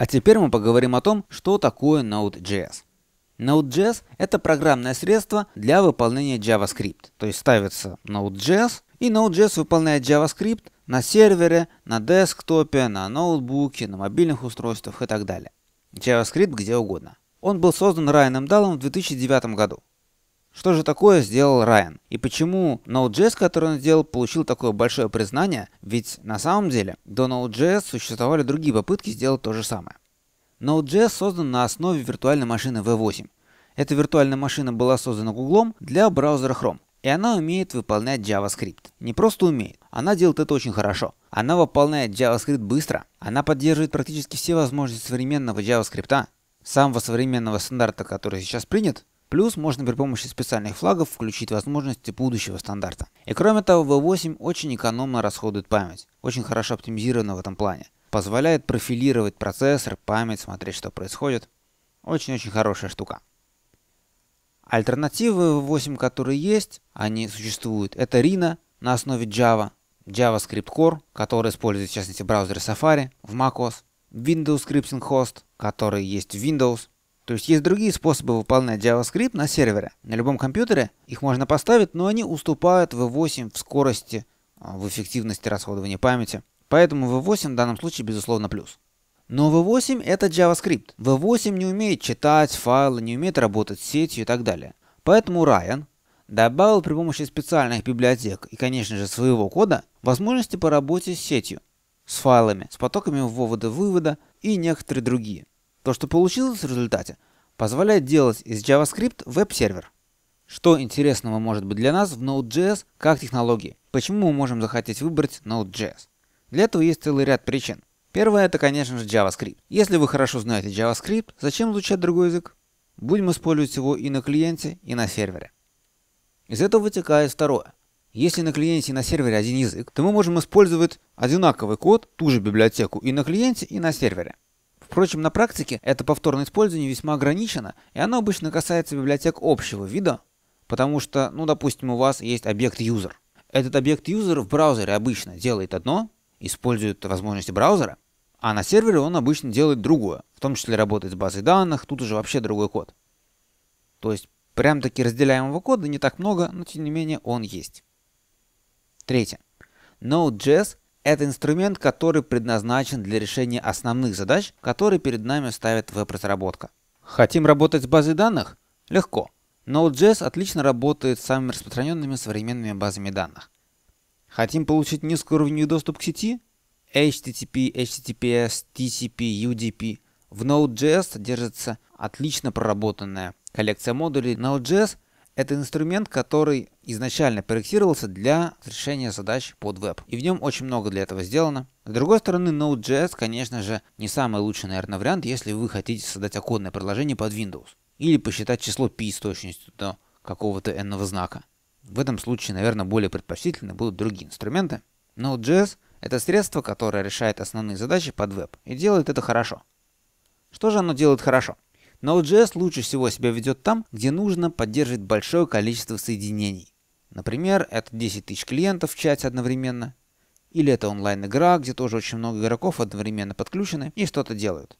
А теперь мы поговорим о том, что такое Node.js. Node.js — это программное средство для выполнения JavaScript. То есть ставится Node.js, и Node.js выполняет JavaScript на сервере, на десктопе, на ноутбуке, на мобильных устройствах и так далее. JavaScript где угодно. Он был создан Райаном Даллом в 2009 году. Что же такое сделал Райан? И почему Node.js, который он сделал, получил такое большое признание? Ведь на самом деле до Node.js существовали другие попытки сделать то же самое. Node.js создан на основе виртуальной машины V8. Эта виртуальная машина была создана Google для браузера Chrome. И она умеет выполнять JavaScript. Не просто умеет, она делает это очень хорошо. Она выполняет JavaScript быстро. Она поддерживает практически все возможности современного JavaScript, самого современного стандарта, который сейчас принят, Плюс можно при помощи специальных флагов включить возможности будущего стандарта. И кроме того, V8 очень экономно расходует память, очень хорошо оптимизирована в этом плане. Позволяет профилировать процессор, память, смотреть, что происходит. Очень-очень хорошая штука. Альтернативы V8, которые есть, они существуют. Это Rina на основе Java, JavaScript Core, который использует в частности браузер Safari в macOS, Windows Scripting Host, который есть в Windows, то есть есть другие способы выполнять JavaScript на сервере. На любом компьютере их можно поставить, но они уступают V8 в скорости, а, в эффективности расходования памяти. Поэтому V8 в данном случае безусловно плюс. Но V8 это JavaScript. V8 не умеет читать файлы, не умеет работать с сетью и так далее. Поэтому Ryan добавил при помощи специальных библиотек и, конечно же, своего кода возможности по работе с сетью, с файлами, с потоками ввода-вывода и некоторые другие. То, что получилось в результате, позволяет делать из JavaScript веб-сервер. Что интересного может быть для нас в Node.js как технологии? Почему мы можем захотеть выбрать Node.js? Для этого есть целый ряд причин. Первое это, конечно же, JavaScript. Если вы хорошо знаете JavaScript, зачем изучать другой язык? Будем использовать его и на клиенте, и на сервере. Из этого вытекает второе. Если на клиенте и на сервере один язык, то мы можем использовать одинаковый код, ту же библиотеку и на клиенте, и на сервере. Впрочем, на практике это повторное использование весьма ограничено, и оно обычно касается библиотек общего вида, потому что, ну, допустим, у вас есть объект user. Этот объект user в браузере обычно делает одно, использует возможности браузера, а на сервере он обычно делает другое, в том числе работает с базой данных, тут уже вообще другой код. То есть прям таки разделяемого кода не так много, но тем не менее он есть. Третье. Node.js это инструмент, который предназначен для решения основных задач, которые перед нами ставит веб-разработка. Хотим работать с базой данных? Легко. Node.js отлично работает с самыми распространенными современными базами данных. Хотим получить низкий уровень доступ к сети? HTTP, HTTPS, TCP, UDP. В Node.js содержится отлично проработанная коллекция модулей Node.js – это инструмент, который изначально проектировался для решения задач под веб. И в нем очень много для этого сделано. С другой стороны, Node.js, конечно же, не самый лучший, наверное, вариант, если вы хотите создать оконное приложение под Windows. Или посчитать число π с точностью до какого-то n знака. В этом случае, наверное, более предпочтительны будут другие инструменты. Node.js — это средство, которое решает основные задачи под веб и делает это хорошо. Что же оно делает хорошо? Node.js лучше всего себя ведет там, где нужно поддерживать большое количество соединений. Например, это 10 тысяч клиентов в чате одновременно. Или это онлайн-игра, где тоже очень много игроков одновременно подключены и что-то делают.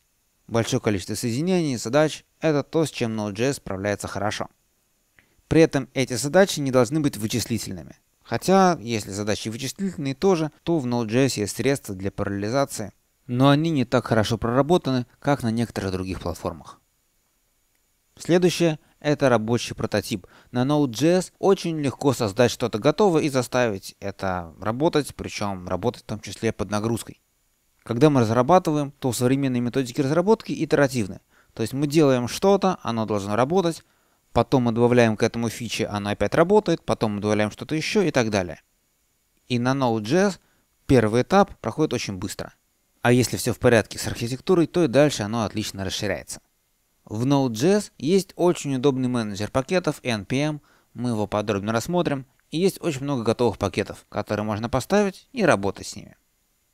Большое количество соединений, и задач – это то, с чем Node.js справляется хорошо. При этом эти задачи не должны быть вычислительными. Хотя, если задачи вычислительные тоже, то в Node.js есть средства для параллелизации, но они не так хорошо проработаны, как на некоторых других платформах. Следующее – это рабочий прототип. На Node.js очень легко создать что-то готовое и заставить это работать, причем работать в том числе под нагрузкой. Когда мы разрабатываем, то современные методики разработки итеративны. То есть мы делаем что-то, оно должно работать, потом мы добавляем к этому фичи, оно опять работает, потом мы добавляем что-то еще и так далее. И на Node.js первый этап проходит очень быстро. А если все в порядке с архитектурой, то и дальше оно отлично расширяется. В Node.js есть очень удобный менеджер пакетов NPM, мы его подробно рассмотрим, и есть очень много готовых пакетов, которые можно поставить и работать с ними.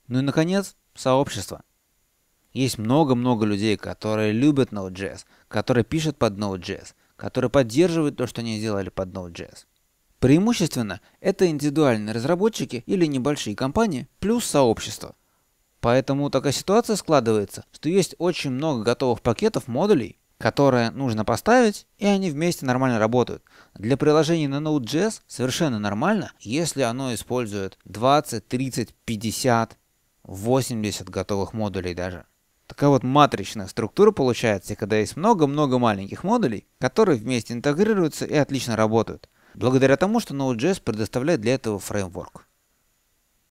Ну и наконец, сообщество. Есть много-много людей, которые любят Node.js, которые пишут под Node.js, которые поддерживают то, что они сделали под Node.js. Преимущественно это индивидуальные разработчики или небольшие компании плюс сообщество. Поэтому такая ситуация складывается, что есть очень много готовых пакетов модулей, которые нужно поставить, и они вместе нормально работают. Для приложений на Node.js совершенно нормально, если оно использует 20, 30, 50, 80 готовых модулей даже. Такая вот матричная структура получается, когда есть много-много маленьких модулей, которые вместе интегрируются и отлично работают. Благодаря тому, что Node.js предоставляет для этого фреймворк.